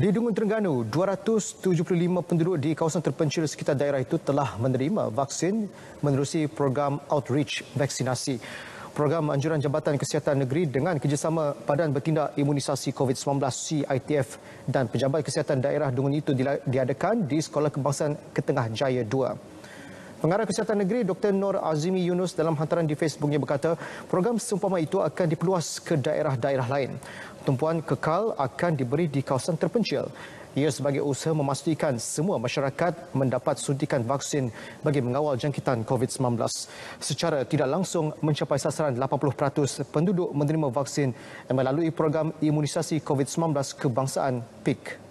Di Dungun Terengganu, 275 penduduk di kawasan terpencil sekitar daerah itu telah menerima vaksin menerusi program outreach vaksinasi. Program Anjuran Jabatan Kesihatan Negeri dengan kerjasama Badan Bertindak Imunisasi COVID-19 CITF dan Pejabat Kesihatan Daerah Dungun itu diadakan di Sekolah Kebangsaan Ketengah Jaya 2. Pengarah Kesihatan Negeri Dr. Nor Azimi Yunus dalam hantaran di Facebooknya berkata, program seumpama itu akan diperluas ke daerah-daerah lain. Tumpuan kekal akan diberi di kawasan terpencil. Ia sebagai usaha memastikan semua masyarakat mendapat suntikan vaksin bagi mengawal jangkitan COVID-19. Secara tidak langsung mencapai sasaran 80% penduduk menerima vaksin melalui program imunisasi COVID-19 kebangsaan PIK.